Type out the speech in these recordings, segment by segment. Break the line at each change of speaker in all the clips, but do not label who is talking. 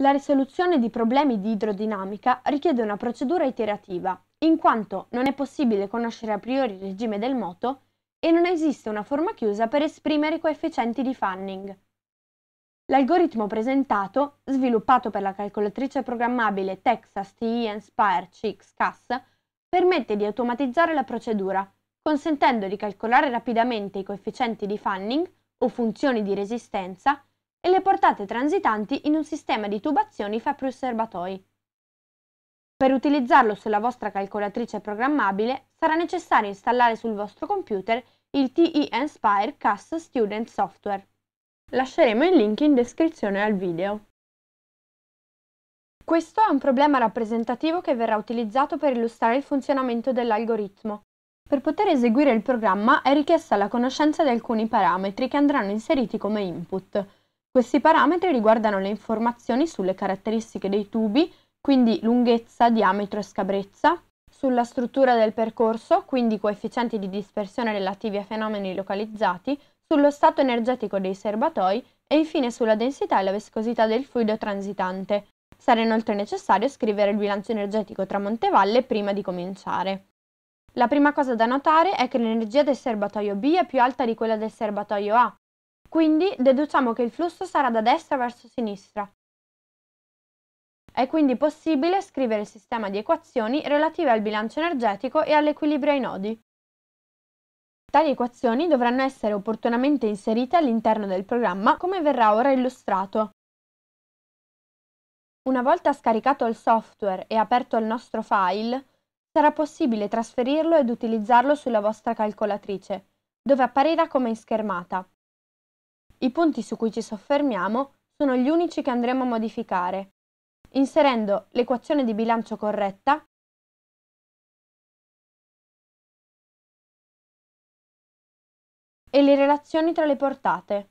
La risoluzione di problemi di idrodinamica richiede una procedura iterativa, in quanto non è possibile conoscere a priori il regime del moto e non esiste una forma chiusa per esprimere i coefficienti di Fanning. L'algoritmo presentato, sviluppato per la calcolatrice programmabile Texas TE Inspire CX-CAS, permette di automatizzare la procedura, consentendo di calcolare rapidamente i coefficienti di Fanning o funzioni di resistenza e le portate transitanti in un sistema di tubazioni fra più serbatoi. Per utilizzarlo sulla vostra calcolatrice programmabile sarà necessario installare sul vostro computer il TE Inspire CAS Student Software. Lasceremo il link in descrizione al video. Questo è un problema rappresentativo che verrà utilizzato per illustrare il funzionamento dell'algoritmo. Per poter eseguire il programma è richiesta la conoscenza di alcuni parametri che andranno inseriti come input, questi parametri riguardano le informazioni sulle caratteristiche dei tubi, quindi lunghezza, diametro e scabrezza, sulla struttura del percorso, quindi coefficienti di dispersione relativi a fenomeni localizzati, sullo stato energetico dei serbatoi e infine sulla densità e la viscosità del fluido transitante. Sarà inoltre necessario scrivere il bilancio energetico tra Montevalle prima di cominciare. La prima cosa da notare è che l'energia del serbatoio B è più alta di quella del serbatoio A, quindi deduciamo che il flusso sarà da destra verso sinistra. È quindi possibile scrivere il sistema di equazioni relative al bilancio energetico e all'equilibrio ai nodi. Tali equazioni dovranno essere opportunamente inserite all'interno del programma come verrà ora illustrato. Una volta scaricato il software e aperto il nostro file, sarà possibile trasferirlo ed utilizzarlo sulla vostra calcolatrice, dove apparirà come in schermata. I punti su cui ci soffermiamo sono gli unici
che andremo a modificare, inserendo l'equazione di bilancio corretta e le relazioni tra le portate.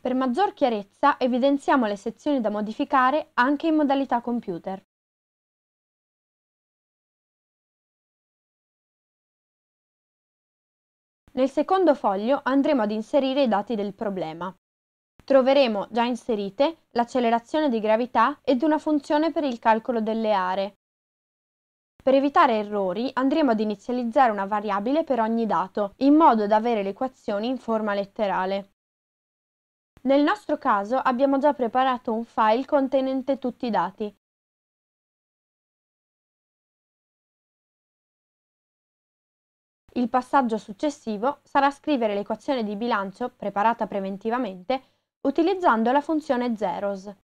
Per maggior chiarezza evidenziamo le sezioni da modificare anche in modalità computer. Nel secondo foglio andremo ad inserire i dati del problema. Troveremo già inserite
l'accelerazione di gravità ed una funzione per il calcolo delle aree. Per evitare errori andremo ad inizializzare una variabile per ogni dato, in modo da avere le
equazioni in forma letterale. Nel nostro caso abbiamo già preparato un file contenente tutti i dati, Il passaggio successivo sarà scrivere l'equazione di bilancio preparata preventivamente utilizzando la funzione zeros.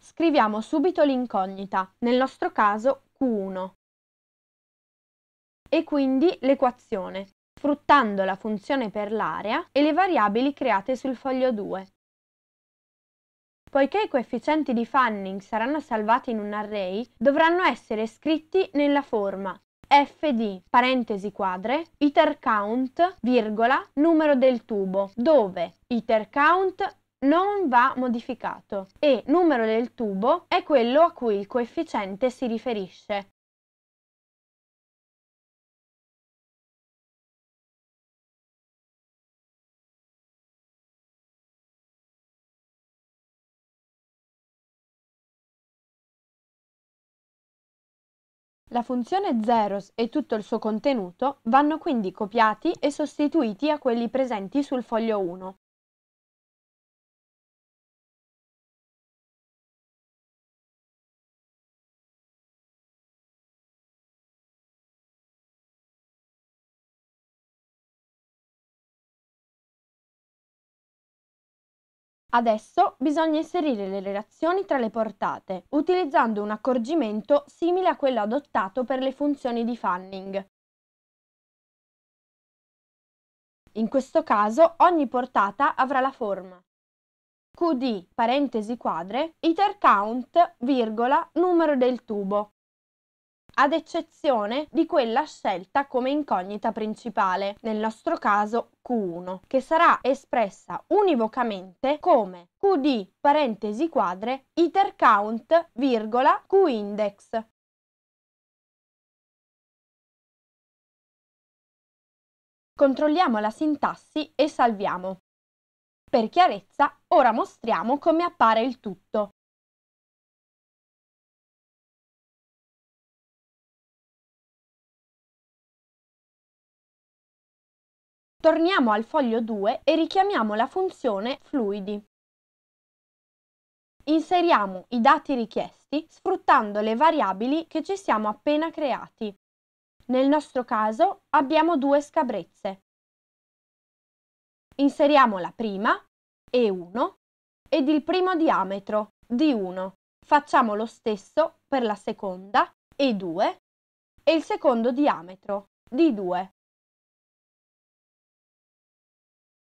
Scriviamo subito l'incognita, nel nostro caso Q1, e
quindi l'equazione, sfruttando la funzione per l'area e le variabili create sul foglio 2. Poiché i coefficienti di Fanning saranno salvati in un array, dovranno essere scritti nella forma f di parentesi quadre itercount virgola numero del tubo dove itercount non va modificato e numero del tubo è quello
a cui il coefficiente si riferisce La funzione zeros e tutto il suo
contenuto
vanno quindi copiati e sostituiti a quelli presenti sul foglio 1. Adesso bisogna inserire le relazioni tra le portate, utilizzando
un accorgimento simile a quello adottato per le funzioni di Fanning. In questo caso ogni portata avrà la forma QD parentesi quadre, iter count, virgola, numero del tubo, ad eccezione di quella scelta come incognita principale, nel nostro caso Q1, che sarà espressa univocamente come QD parentesi quadre iter count
virgola Qindex. Controlliamo la sintassi e salviamo. Per chiarezza, ora mostriamo come appare il tutto. Torniamo al foglio 2 e richiamiamo la funzione fluidi. Inseriamo i dati richiesti
sfruttando le variabili che ci siamo appena creati. Nel nostro caso abbiamo due scabrezze. Inseriamo la prima, E1, ed il primo diametro, D1. Facciamo lo
stesso per la seconda, E2, e il secondo diametro, D2.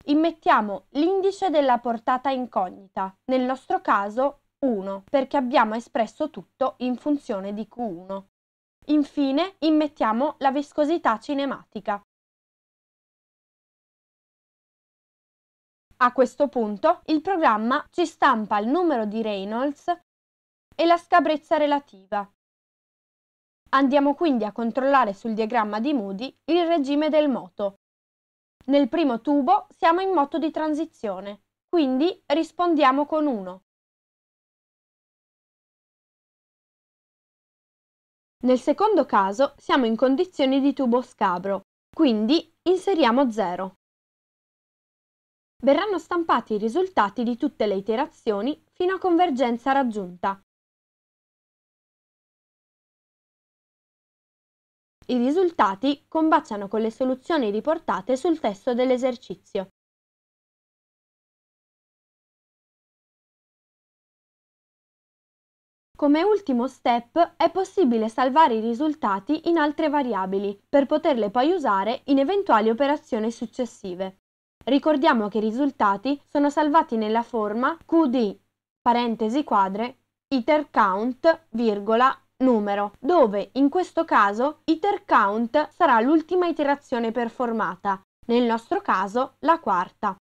immettiamo l'indice
della portata incognita, nel nostro caso 1, perché abbiamo espresso
tutto in funzione di Q1. Infine immettiamo la viscosità cinematica. A questo punto il programma ci stampa il numero di Reynolds e la scabrezza
relativa. Andiamo quindi a controllare sul diagramma di Moody
il regime del moto, nel primo tubo siamo in moto di transizione, quindi rispondiamo con 1. Nel secondo caso siamo in condizioni di tubo scabro, quindi inseriamo 0. Verranno stampati i risultati di tutte le iterazioni fino a convergenza raggiunta, I risultati combaciano con le soluzioni riportate sul testo dell'esercizio. Come ultimo step è possibile salvare i risultati in altre variabili per poterle
poi usare in eventuali operazioni successive. Ricordiamo che i risultati sono salvati nella forma QD parentesi quadre itercount virgola numero, dove in questo caso iter count sarà l'ultima iterazione performata, nel nostro caso la quarta.